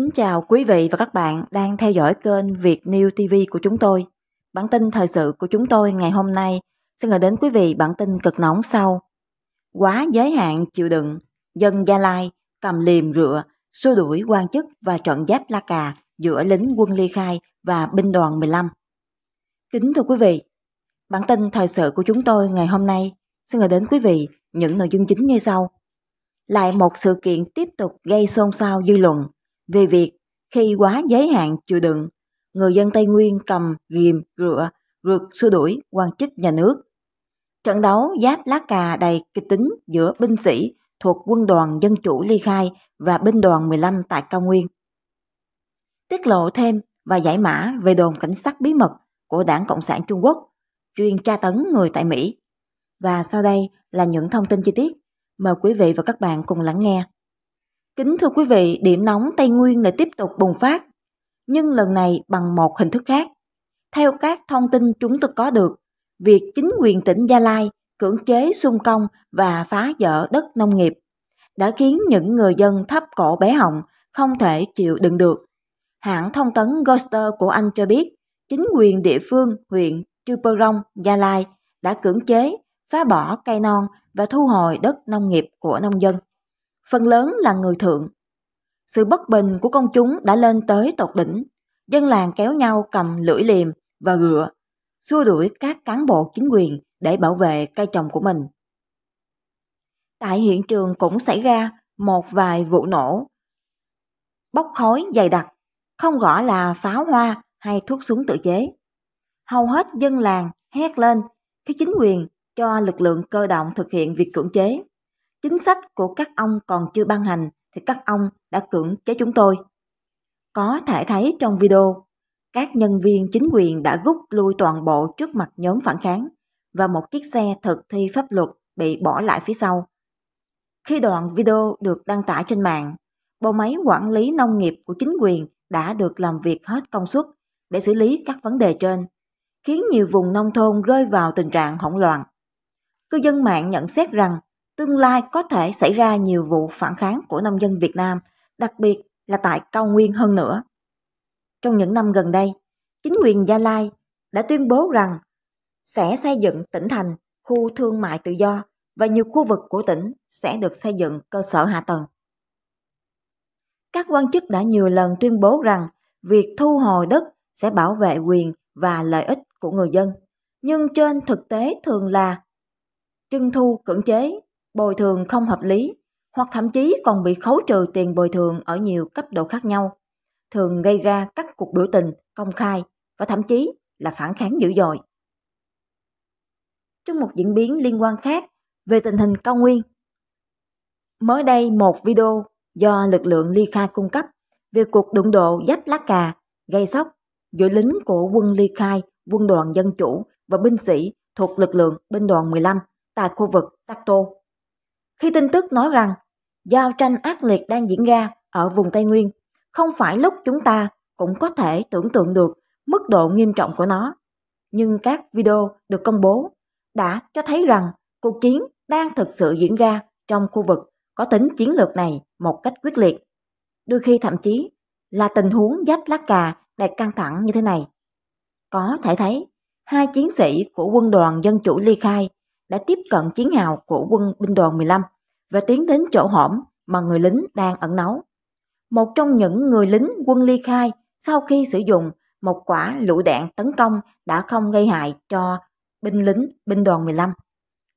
Kính chào quý vị và các bạn đang theo dõi kênh Việt New TV của chúng tôi. Bản tin thời sự của chúng tôi ngày hôm nay sẽ gửi đến quý vị bản tin cực nóng sau. Quá giới hạn chịu đựng, dân Gia Lai cầm liềm rựa, xua đuổi quan chức và trận giáp La Cà giữa lính quân ly khai và binh đoàn 15. Kính thưa quý vị, bản tin thời sự của chúng tôi ngày hôm nay sẽ gửi đến quý vị những nội dung chính như sau. Lại một sự kiện tiếp tục gây xôn xao dư luận về việc khi quá giới hạn chịu đựng, người dân Tây Nguyên cầm ghìm rửa rượt xua đuổi quan chức nhà nước. Trận đấu giáp lá cà đầy kịch tính giữa binh sĩ thuộc quân đoàn Dân chủ Ly Khai và binh đoàn 15 tại Cao Nguyên. Tiết lộ thêm và giải mã về đồn cảnh sát bí mật của Đảng Cộng sản Trung Quốc chuyên tra tấn người tại Mỹ. Và sau đây là những thông tin chi tiết. Mời quý vị và các bạn cùng lắng nghe. Kính thưa quý vị, điểm nóng Tây Nguyên lại tiếp tục bùng phát, nhưng lần này bằng một hình thức khác. Theo các thông tin chúng tôi có được, việc chính quyền tỉnh Gia Lai cưỡng chế xung công và phá dỡ đất nông nghiệp đã khiến những người dân thấp cổ bé họng không thể chịu đựng được. Hãng thông tấn Ghoster của Anh cho biết, chính quyền địa phương huyện Chuparong, Gia Lai đã cưỡng chế, phá bỏ cây non và thu hồi đất nông nghiệp của nông dân phần lớn là người thượng. Sự bất bình của công chúng đã lên tới tột đỉnh, dân làng kéo nhau cầm lưỡi liềm và gựa, xua đuổi các cán bộ chính quyền để bảo vệ cây trồng của mình. Tại hiện trường cũng xảy ra một vài vụ nổ, bốc khói dày đặc, không rõ là pháo hoa hay thuốc súng tự chế. Hầu hết dân làng hét lên khi chính quyền cho lực lượng cơ động thực hiện việc cưỡng chế chính sách của các ông còn chưa ban hành thì các ông đã cưỡng chế chúng tôi. Có thể thấy trong video, các nhân viên chính quyền đã rút lui toàn bộ trước mặt nhóm phản kháng và một chiếc xe thực thi pháp luật bị bỏ lại phía sau. Khi đoạn video được đăng tải trên mạng, bộ máy quản lý nông nghiệp của chính quyền đã được làm việc hết công suất để xử lý các vấn đề trên, khiến nhiều vùng nông thôn rơi vào tình trạng hỗn loạn. Cư dân mạng nhận xét rằng tương lai có thể xảy ra nhiều vụ phản kháng của nông dân Việt Nam, đặc biệt là tại cao nguyên hơn nữa. Trong những năm gần đây, chính quyền Gia Lai đã tuyên bố rằng sẽ xây dựng tỉnh thành, khu thương mại tự do và nhiều khu vực của tỉnh sẽ được xây dựng cơ sở hạ tầng. Các quan chức đã nhiều lần tuyên bố rằng việc thu hồi đất sẽ bảo vệ quyền và lợi ích của người dân, nhưng trên thực tế thường là trưng thu cưỡng chế bồi thường không hợp lý hoặc thậm chí còn bị khấu trừ tiền bồi thường ở nhiều cấp độ khác nhau, thường gây ra các cuộc biểu tình công khai và thậm chí là phản kháng dữ dội. Trong một diễn biến liên quan khác về tình hình cao nguyên, mới đây một video do lực lượng Ly Khai cung cấp về cuộc đụng độ dách lá cà gây sốc giữa lính của quân Ly Khai, quân đoàn dân chủ và binh sĩ thuộc lực lượng binh đoàn 15 tại khu vực Tato khi tin tức nói rằng giao tranh ác liệt đang diễn ra ở vùng Tây Nguyên, không phải lúc chúng ta cũng có thể tưởng tượng được mức độ nghiêm trọng của nó. Nhưng các video được công bố đã cho thấy rằng cuộc chiến đang thực sự diễn ra trong khu vực có tính chiến lược này một cách quyết liệt. Đôi khi thậm chí là tình huống giáp lá cà đầy căng thẳng như thế này. Có thể thấy, hai chiến sĩ của quân đoàn dân chủ ly khai đã tiếp cận chiến hào của quân binh đoàn 15 và tiến đến chỗ hõm mà người lính đang ẩn náu. Một trong những người lính quân ly khai sau khi sử dụng một quả lựu đạn tấn công đã không gây hại cho binh lính binh đoàn 15,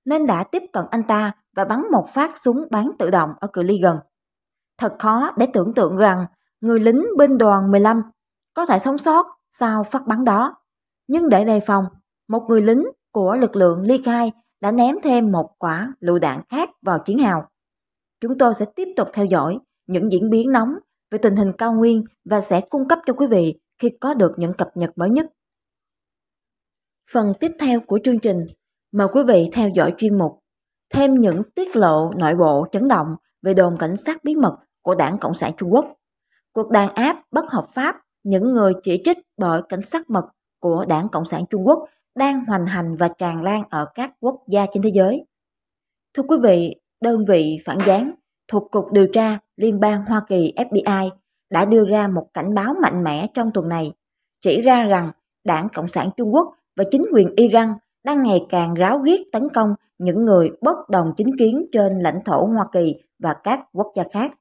nên đã tiếp cận anh ta và bắn một phát súng bắn tự động ở cự ly gần. Thật khó để tưởng tượng rằng người lính binh đoàn 15 có thể sống sót sau phát bắn đó. Nhưng để đề phòng, một người lính của lực lượng ly khai đã ném thêm một quả lựu đạn khác vào chiến hào. Chúng tôi sẽ tiếp tục theo dõi những diễn biến nóng về tình hình cao nguyên và sẽ cung cấp cho quý vị khi có được những cập nhật mới nhất. Phần tiếp theo của chương trình, mời quý vị theo dõi chuyên mục thêm những tiết lộ nội bộ chấn động về đồn cảnh sát bí mật của Đảng Cộng sản Trung Quốc. Cuộc đàn áp bất hợp pháp những người chỉ trích bởi cảnh sát mật của Đảng Cộng sản Trung Quốc đang hoành hành và tràn lan ở các quốc gia trên thế giới. Thưa quý vị, đơn vị phản gián thuộc Cục Điều tra Liên bang Hoa Kỳ FBI đã đưa ra một cảnh báo mạnh mẽ trong tuần này, chỉ ra rằng Đảng Cộng sản Trung Quốc và chính quyền Iran đang ngày càng ráo riết tấn công những người bất đồng chính kiến trên lãnh thổ Hoa Kỳ và các quốc gia khác.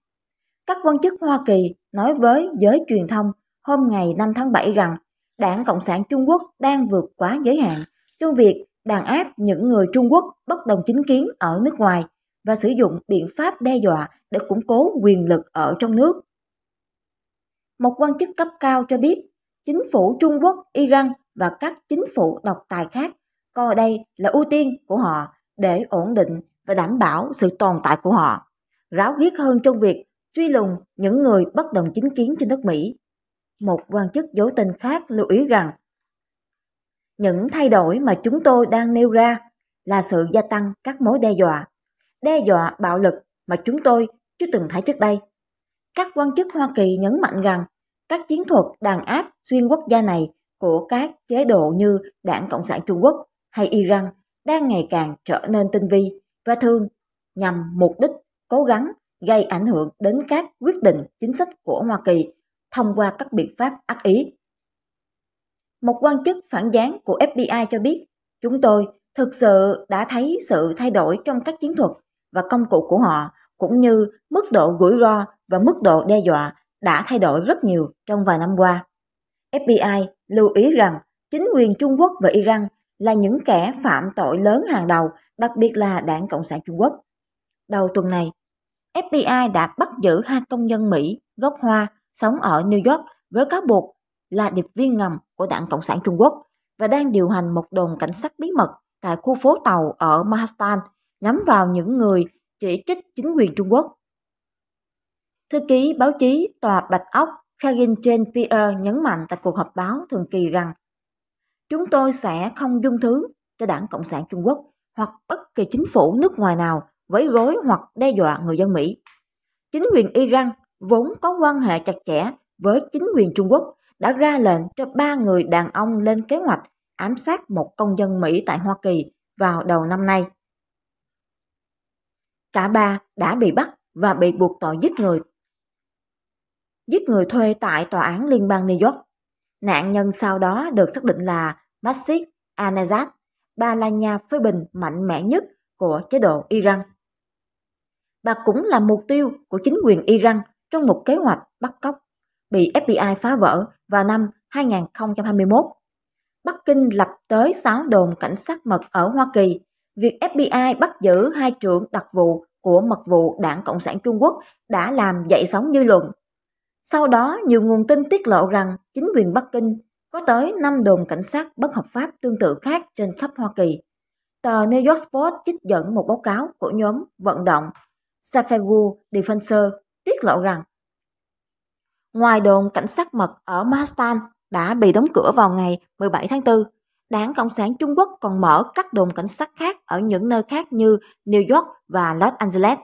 Các quan chức Hoa Kỳ nói với giới truyền thông hôm ngày 5 tháng 7 rằng Đảng Cộng sản Trung Quốc đang vượt quá giới hạn, trong việc đàn áp những người Trung Quốc bất đồng chính kiến ở nước ngoài và sử dụng biện pháp đe dọa để củng cố quyền lực ở trong nước. Một quan chức cấp cao cho biết, chính phủ Trung Quốc, Iran và các chính phủ độc tài khác coi đây là ưu tiên của họ để ổn định và đảm bảo sự tồn tại của họ. Ráo riết hơn trong việc truy lùng những người bất đồng chính kiến trên đất Mỹ một quan chức giấu tên khác lưu ý rằng những thay đổi mà chúng tôi đang nêu ra là sự gia tăng các mối đe dọa, đe dọa bạo lực mà chúng tôi chưa từng thấy trước đây. Các quan chức Hoa Kỳ nhấn mạnh rằng các chiến thuật đàn áp xuyên quốc gia này của các chế độ như Đảng Cộng sản Trung Quốc hay Iran đang ngày càng trở nên tinh vi và thường nhằm mục đích cố gắng gây ảnh hưởng đến các quyết định chính sách của Hoa Kỳ thông qua các biện pháp ác ý. Một quan chức phản gián của FBI cho biết, chúng tôi thực sự đã thấy sự thay đổi trong các chiến thuật và công cụ của họ, cũng như mức độ rủi ro và mức độ đe dọa đã thay đổi rất nhiều trong vài năm qua. FBI lưu ý rằng chính quyền Trung Quốc và Iran là những kẻ phạm tội lớn hàng đầu, đặc biệt là đảng Cộng sản Trung Quốc. Đầu tuần này, FBI đã bắt giữ hai công nhân Mỹ gốc Hoa sống ở New York với cáo buộc là điệp viên ngầm của đảng Cộng sản Trung Quốc và đang điều hành một đồn cảnh sát bí mật tại khu phố tàu ở Mahastan nhắm vào những người chỉ trích chính quyền Trung Quốc. Thư ký báo chí Tòa Bạch Ốc Kagin Chen Pierre nhấn mạnh tại cuộc họp báo thường kỳ rằng Chúng tôi sẽ không dung thứ cho đảng Cộng sản Trung Quốc hoặc bất kỳ chính phủ nước ngoài nào với gối hoặc đe dọa người dân Mỹ. Chính quyền Iran vốn có quan hệ chặt chẽ với chính quyền Trung Quốc, đã ra lệnh cho ba người đàn ông lên kế hoạch ám sát một công dân Mỹ tại Hoa Kỳ vào đầu năm nay. Cả ba đã bị bắt và bị buộc tội giết người. Giết người thuê tại Tòa án Liên bang New York. Nạn nhân sau đó được xác định là Masih Anazad, ba là nhà phê bình mạnh mẽ nhất của chế độ Iran. Bà cũng là mục tiêu của chính quyền Iran trong một kế hoạch bắt cóc bị FBI phá vỡ vào năm 2021. Bắc Kinh lập tới 6 đồn cảnh sát mật ở Hoa Kỳ. Việc FBI bắt giữ hai trưởng đặc vụ của mật vụ Đảng Cộng sản Trung Quốc đã làm dậy sóng dư luận. Sau đó, nhiều nguồn tin tiết lộ rằng chính quyền Bắc Kinh có tới 5 đồn cảnh sát bất hợp pháp tương tự khác trên khắp Hoa Kỳ. Tờ New York Post trích dẫn một báo cáo của nhóm vận động Safegu Defensor tiết lộ rằng ngoài đồn cảnh sát mật ở Mastan đã bị đóng cửa vào ngày 17 tháng 4, Đảng Cộng sản Trung Quốc còn mở các đồn cảnh sát khác ở những nơi khác như New York và Los Angeles.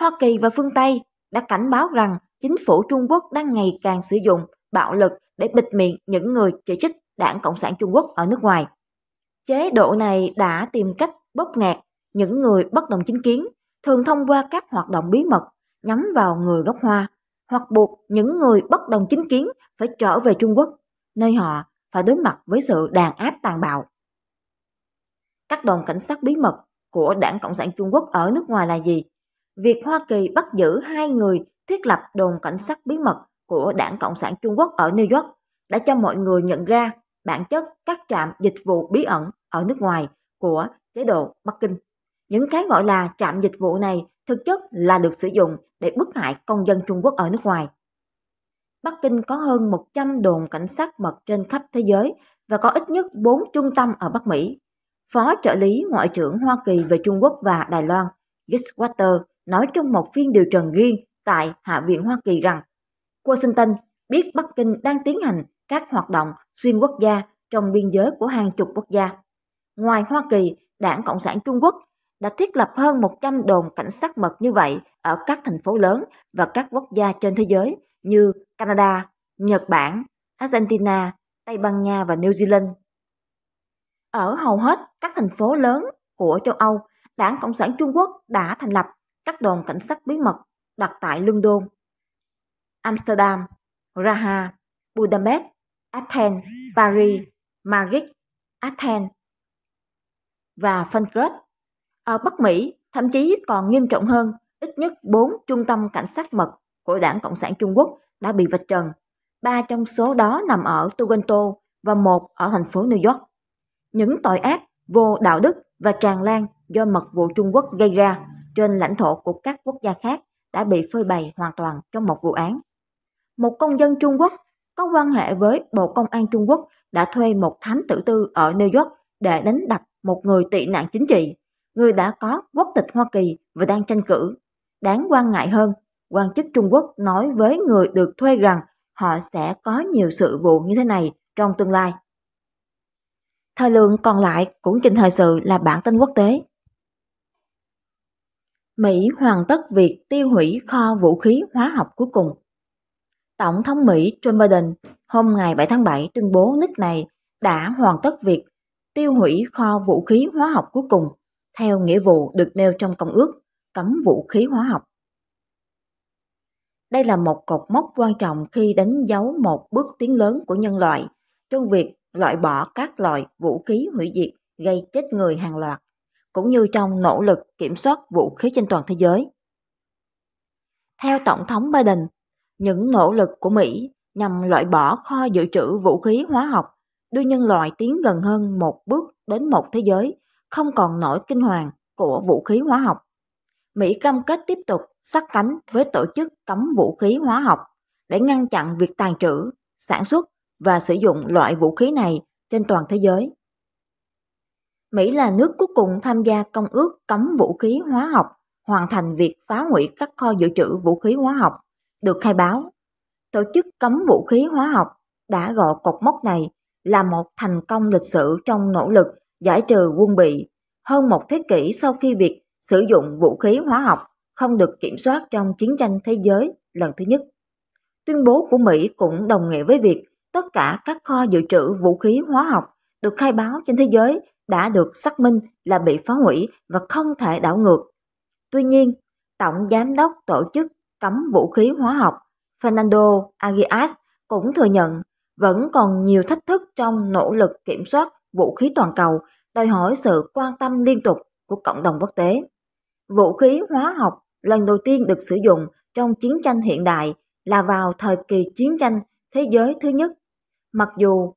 Hoa Kỳ và phương Tây đã cảnh báo rằng chính phủ Trung Quốc đang ngày càng sử dụng bạo lực để bịt miệng những người chỉ trích Đảng Cộng sản Trung Quốc ở nước ngoài. Chế độ này đã tìm cách bóp nghẹt những người bất đồng chính kiến, thường thông qua các hoạt động bí mật nhắm vào người gốc Hoa, hoặc buộc những người bất đồng chính kiến phải trở về Trung Quốc, nơi họ phải đối mặt với sự đàn áp tàn bạo. Các đồn cảnh sát bí mật của Đảng Cộng sản Trung Quốc ở nước ngoài là gì? Việc Hoa Kỳ bắt giữ hai người thiết lập đồn cảnh sát bí mật của Đảng Cộng sản Trung Quốc ở New York đã cho mọi người nhận ra bản chất các trạm dịch vụ bí ẩn ở nước ngoài của chế độ Bắc Kinh. Những cái gọi là trạm dịch vụ này thực chất là được sử dụng để bức hại công dân Trung Quốc ở nước ngoài. Bắc Kinh có hơn 100 đồn cảnh sát mật trên khắp thế giới và có ít nhất 4 trung tâm ở Bắc Mỹ. Phó trợ lý Ngoại trưởng Hoa Kỳ về Trung Quốc và Đài Loan, Giswater, nói trong một phiên điều trần riêng tại Hạ viện Hoa Kỳ rằng Washington biết Bắc Kinh đang tiến hành các hoạt động xuyên quốc gia trong biên giới của hàng chục quốc gia. Ngoài Hoa Kỳ, Đảng Cộng sản Trung Quốc đã thiết lập hơn 100 đồn cảnh sát mật như vậy ở các thành phố lớn và các quốc gia trên thế giới như Canada, Nhật Bản, Argentina, Tây Ban Nha và New Zealand. Ở hầu hết các thành phố lớn của châu Âu, Đảng Cộng sản Trung Quốc đã thành lập các đồn cảnh sát bí mật đặt tại London, Amsterdam, Raha, Budapest, Athens, Paris, Madrid, Athens và Frankfurt. Ở Bắc Mỹ, thậm chí còn nghiêm trọng hơn, ít nhất 4 trung tâm cảnh sát mật của Đảng Cộng sản Trung Quốc đã bị vạch trần. Ba trong số đó nằm ở Toronto và một ở thành phố New York. Những tội ác vô đạo đức và tràn lan do mật vụ Trung Quốc gây ra trên lãnh thổ của các quốc gia khác đã bị phơi bày hoàn toàn trong một vụ án. Một công dân Trung Quốc có quan hệ với Bộ Công an Trung Quốc đã thuê một thám tử tư ở New York để đánh đập một người tị nạn chính trị người đã có quốc tịch Hoa Kỳ và đang tranh cử. Đáng quan ngại hơn, quan chức Trung Quốc nói với người được thuê rằng họ sẽ có nhiều sự vụ như thế này trong tương lai. Thời lượng còn lại của trình thời sự là bản tin quốc tế. Mỹ hoàn tất việc tiêu hủy kho vũ khí hóa học cuối cùng. Tổng thống Mỹ Joe Biden hôm ngày 7 tháng 7 tuyên bố nước này đã hoàn tất việc tiêu hủy kho vũ khí hóa học cuối cùng theo nghĩa vụ được nêu trong Công ước cấm vũ khí hóa học. Đây là một cột mốc quan trọng khi đánh dấu một bước tiến lớn của nhân loại trong việc loại bỏ các loại vũ khí hủy diệt gây chết người hàng loạt, cũng như trong nỗ lực kiểm soát vũ khí trên toàn thế giới. Theo Tổng thống Biden, những nỗ lực của Mỹ nhằm loại bỏ kho dự trữ vũ khí hóa học đưa nhân loại tiến gần hơn một bước đến một thế giới không còn nổi kinh hoàng của vũ khí hóa học. Mỹ cam kết tiếp tục sát cánh với tổ chức cấm vũ khí hóa học để ngăn chặn việc tàn trữ, sản xuất và sử dụng loại vũ khí này trên toàn thế giới. Mỹ là nước cuối cùng tham gia công ước cấm vũ khí hóa học, hoàn thành việc phá hủy các kho dự trữ vũ khí hóa học, được khai báo. Tổ chức cấm vũ khí hóa học đã gọi cột mốc này là một thành công lịch sử trong nỗ lực giải trừ quân bị. Hơn một thế kỷ sau khi việc sử dụng vũ khí hóa học không được kiểm soát trong chiến tranh thế giới lần thứ nhất. Tuyên bố của Mỹ cũng đồng nghĩa với việc tất cả các kho dự trữ vũ khí hóa học được khai báo trên thế giới đã được xác minh là bị phá hủy và không thể đảo ngược. Tuy nhiên, Tổng Giám đốc Tổ chức Cấm Vũ khí Hóa học Fernando Aguias cũng thừa nhận vẫn còn nhiều thách thức trong nỗ lực kiểm soát vũ khí toàn cầu đòi hỏi sự quan tâm liên tục của cộng đồng quốc tế. Vũ khí hóa học lần đầu tiên được sử dụng trong chiến tranh hiện đại là vào thời kỳ chiến tranh thế giới thứ nhất. Mặc dù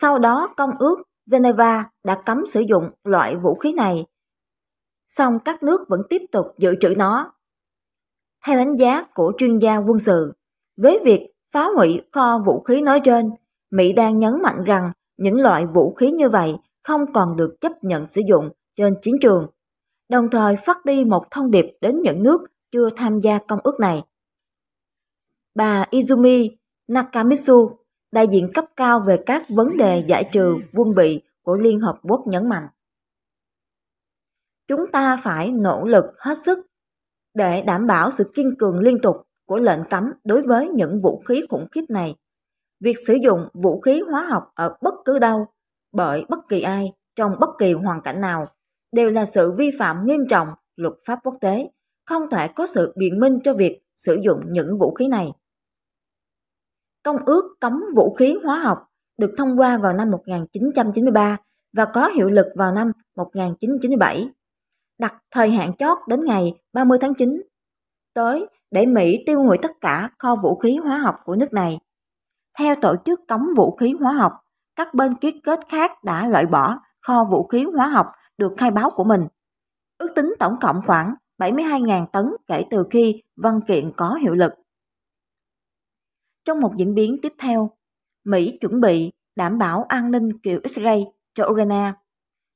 sau đó công ước Geneva đã cấm sử dụng loại vũ khí này, song các nước vẫn tiếp tục dự trữ nó. Theo đánh giá của chuyên gia quân sự, với việc phá hủy kho vũ khí nói trên, Mỹ đang nhấn mạnh rằng những loại vũ khí như vậy không còn được chấp nhận sử dụng trên chiến trường, đồng thời phát đi một thông điệp đến những nước chưa tham gia công ước này. Bà Izumi Nakamitsu, đại diện cấp cao về các vấn đề giải trừ quân bị của Liên Hợp Quốc nhấn mạnh. Chúng ta phải nỗ lực hết sức để đảm bảo sự kiên cường liên tục của lệnh cấm đối với những vũ khí khủng khiếp này. Việc sử dụng vũ khí hóa học ở bất cứ đâu bởi bất kỳ ai trong bất kỳ hoàn cảnh nào đều là sự vi phạm nghiêm trọng luật pháp quốc tế, không thể có sự biện minh cho việc sử dụng những vũ khí này. Công ước cấm vũ khí hóa học được thông qua vào năm 1993 và có hiệu lực vào năm 1997, đặt thời hạn chót đến ngày 30 tháng 9 tới để Mỹ tiêu hủy tất cả kho vũ khí hóa học của nước này. Theo Tổ chức Cấm Vũ khí Hóa học các bên ký kết khác đã loại bỏ kho vũ khí hóa học được khai báo của mình. Ước tính tổng cộng khoảng 72.000 tấn kể từ khi văn kiện có hiệu lực. Trong một diễn biến tiếp theo, Mỹ chuẩn bị đảm bảo an ninh kiểu Israel cho Ukraine.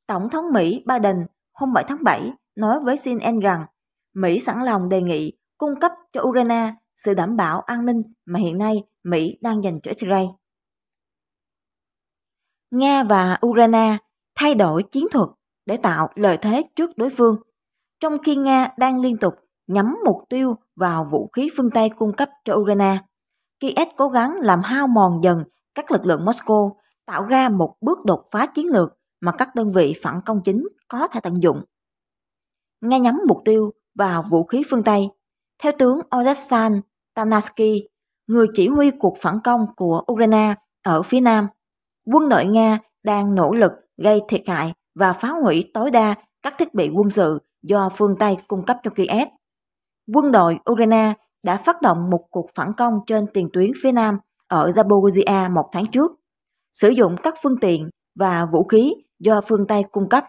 Tổng thống Mỹ Biden hôm 7 tháng 7 nói với CNN rằng Mỹ sẵn lòng đề nghị cung cấp cho Ukraine sự đảm bảo an ninh mà hiện nay Mỹ đang dành cho Israel. Nga và Ukraine thay đổi chiến thuật để tạo lợi thế trước đối phương, trong khi Nga đang liên tục nhắm mục tiêu vào vũ khí phương Tây cung cấp cho Ukraine. Kiev cố gắng làm hao mòn dần các lực lượng Moscow, tạo ra một bước đột phá chiến lược mà các đơn vị phản công chính có thể tận dụng. Nga nhắm mục tiêu vào vũ khí phương Tây. Theo tướng Oleksandr Tanarsky, người chỉ huy cuộc phản công của Ukraine ở phía Nam, quân đội Nga đang nỗ lực gây thiệt hại và phá hủy tối đa các thiết bị quân sự do phương Tây cung cấp cho Kiev. Quân đội Ukraine đã phát động một cuộc phản công trên tiền tuyến phía Nam ở Zaporizhia một tháng trước, sử dụng các phương tiện và vũ khí do phương Tây cung cấp.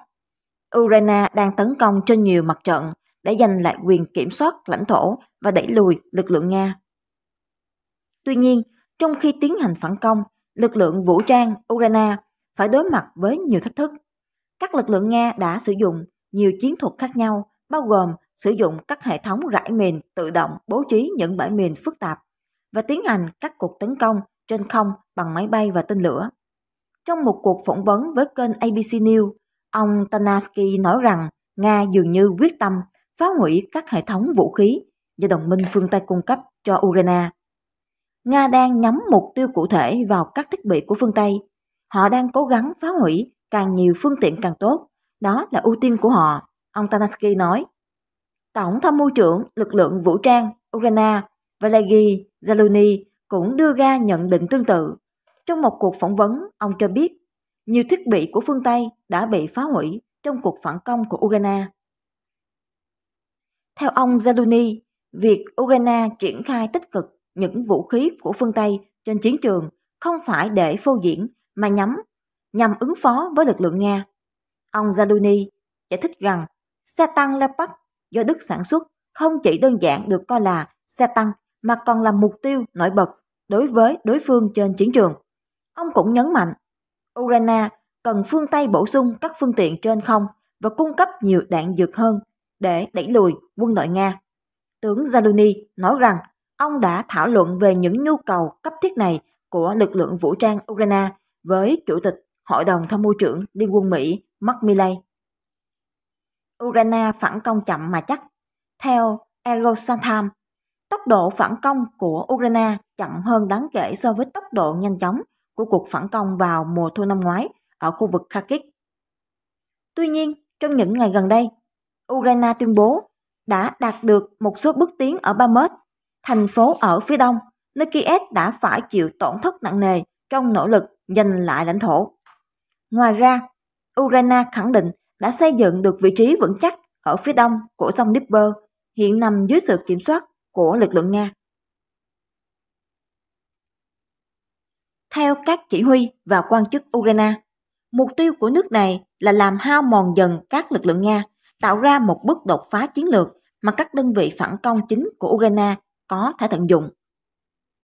Ukraine đang tấn công trên nhiều mặt trận để giành lại quyền kiểm soát lãnh thổ và đẩy lùi lực lượng Nga. Tuy nhiên, trong khi tiến hành phản công, lực lượng vũ trang Ukraine phải đối mặt với nhiều thách thức. Các lực lượng Nga đã sử dụng nhiều chiến thuật khác nhau, bao gồm sử dụng các hệ thống rải mìn tự động bố trí những bãi mìn phức tạp và tiến hành các cuộc tấn công trên không bằng máy bay và tên lửa. Trong một cuộc phỏng vấn với kênh ABC News, ông Tanaski nói rằng Nga dường như quyết tâm phá hủy các hệ thống vũ khí do đồng minh phương Tây cung cấp cho Ukraine. Nga đang nhắm mục tiêu cụ thể vào các thiết bị của phương Tây. Họ đang cố gắng phá hủy càng nhiều phương tiện càng tốt. Đó là ưu tiên của họ, ông Tanaski nói. Tổng tham mưu trưởng lực lượng vũ trang Ukraine Valery Zelensky cũng đưa ra nhận định tương tự. Trong một cuộc phỏng vấn, ông cho biết nhiều thiết bị của phương Tây đã bị phá hủy trong cuộc phản công của Ukraine. Theo ông Zelensky, việc Ukraine triển khai tích cực những vũ khí của phương Tây trên chiến trường không phải để phô diễn mà nhắm nhằm ứng phó với lực lượng Nga. Ông Zaluni giải thích rằng xe tăng Leopard do Đức sản xuất không chỉ đơn giản được coi là xe tăng mà còn là mục tiêu nổi bật đối với đối phương trên chiến trường. Ông cũng nhấn mạnh, Ukraine cần phương Tây bổ sung các phương tiện trên không và cung cấp nhiều đạn dược hơn để đẩy lùi quân đội Nga. Tướng Zaluni nói rằng ông đã thảo luận về những nhu cầu cấp thiết này của lực lượng vũ trang Ukraine với Chủ tịch Hội đồng Tham mưu trưởng Liên quân Mỹ Mark Milley. Ukraine phản công chậm mà chắc. Theo Eurosantam, tốc độ phản công của Ukraine chậm hơn đáng kể so với tốc độ nhanh chóng của cuộc phản công vào mùa thu năm ngoái ở khu vực Kharkiv. Tuy nhiên, trong những ngày gần đây, Ukraine tuyên bố đã đạt được một số bước tiến ở Bakhmut thành phố ở phía đông, nơi Kiev đã phải chịu tổn thất nặng nề trong nỗ lực giành lại lãnh thổ. Ngoài ra, Ukraine khẳng định đã xây dựng được vị trí vững chắc ở phía đông của sông Dnieper, hiện nằm dưới sự kiểm soát của lực lượng Nga. Theo các chỉ huy và quan chức Ukraine, mục tiêu của nước này là làm hao mòn dần các lực lượng Nga, tạo ra một bước đột phá chiến lược mà các đơn vị phản công chính của Ukraine có thể tận dụng